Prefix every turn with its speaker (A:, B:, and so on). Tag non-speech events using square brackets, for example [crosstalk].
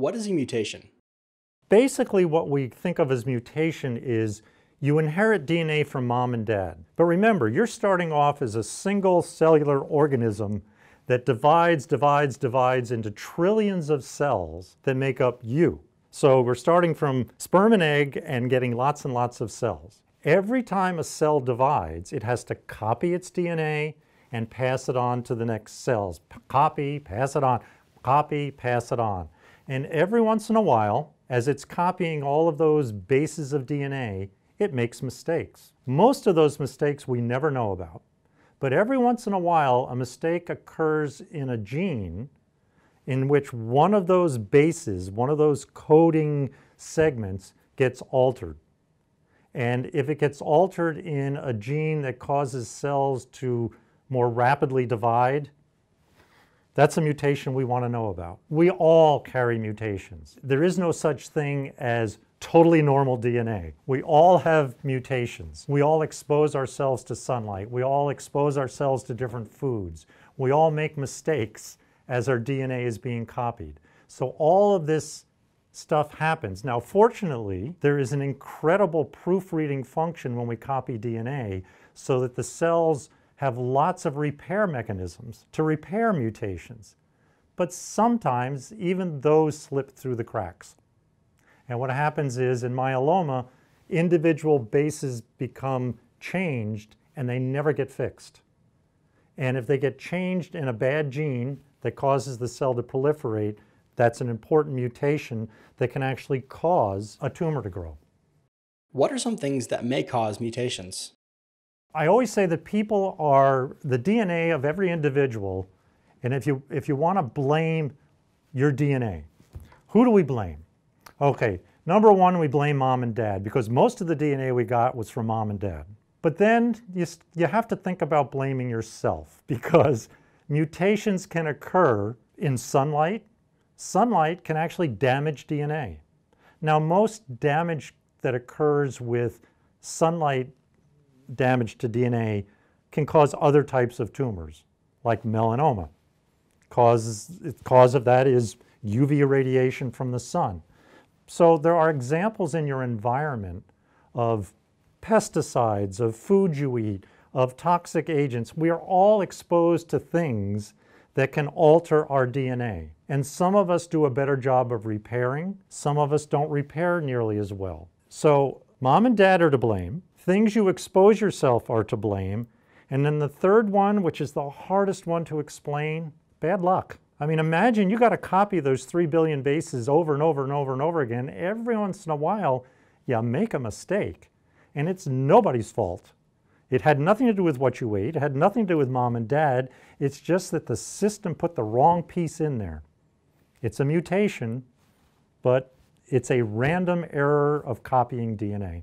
A: What is a mutation? Basically, what we think of as mutation is you inherit DNA from mom and dad. But remember, you're starting off as a single cellular organism that divides, divides, divides into trillions of cells that make up you. So we're starting from sperm and egg and getting lots and lots of cells. Every time a cell divides, it has to copy its DNA and pass it on to the next cells. P copy, pass it on, copy, pass it on. And every once in a while, as it's copying all of those bases of DNA, it makes mistakes. Most of those mistakes we never know about. But every once in a while, a mistake occurs in a gene in which one of those bases, one of those coding segments gets altered. And if it gets altered in a gene that causes cells to more rapidly divide that's a mutation we want to know about. We all carry mutations. There is no such thing as totally normal DNA. We all have mutations. We all expose ourselves to sunlight. We all expose ourselves to different foods. We all make mistakes as our DNA is being copied. So all of this stuff happens. Now, fortunately, there is an incredible proofreading function when we copy DNA so that the cells have lots of repair mechanisms to repair mutations, but sometimes even those slip through the cracks. And what happens is in myeloma, individual bases become changed and they never get fixed. And if they get changed in a bad gene that causes the cell to proliferate, that's an important mutation that can actually cause a tumor to grow. What are some things that may cause mutations? I always say that people are the DNA of every individual. And if you, if you want to blame your DNA, who do we blame? Okay, number one, we blame mom and dad because most of the DNA we got was from mom and dad. But then you, you have to think about blaming yourself [laughs] because mutations can occur in sunlight. Sunlight can actually damage DNA. Now, most damage that occurs with sunlight damage to DNA can cause other types of tumors, like melanoma. Cause, cause of that is UV radiation from the sun. So there are examples in your environment of pesticides, of food you eat, of toxic agents. We are all exposed to things that can alter our DNA. And some of us do a better job of repairing, some of us don't repair nearly as well. So mom and dad are to blame, Things you expose yourself are to blame. And then the third one, which is the hardest one to explain, bad luck. I mean, imagine you got to copy those 3 billion bases over and over and over and over again. Every once in a while, you make a mistake. And it's nobody's fault. It had nothing to do with what you ate. It had nothing to do with mom and dad. It's just that the system put the wrong piece in there. It's a mutation, but it's a random error of copying DNA.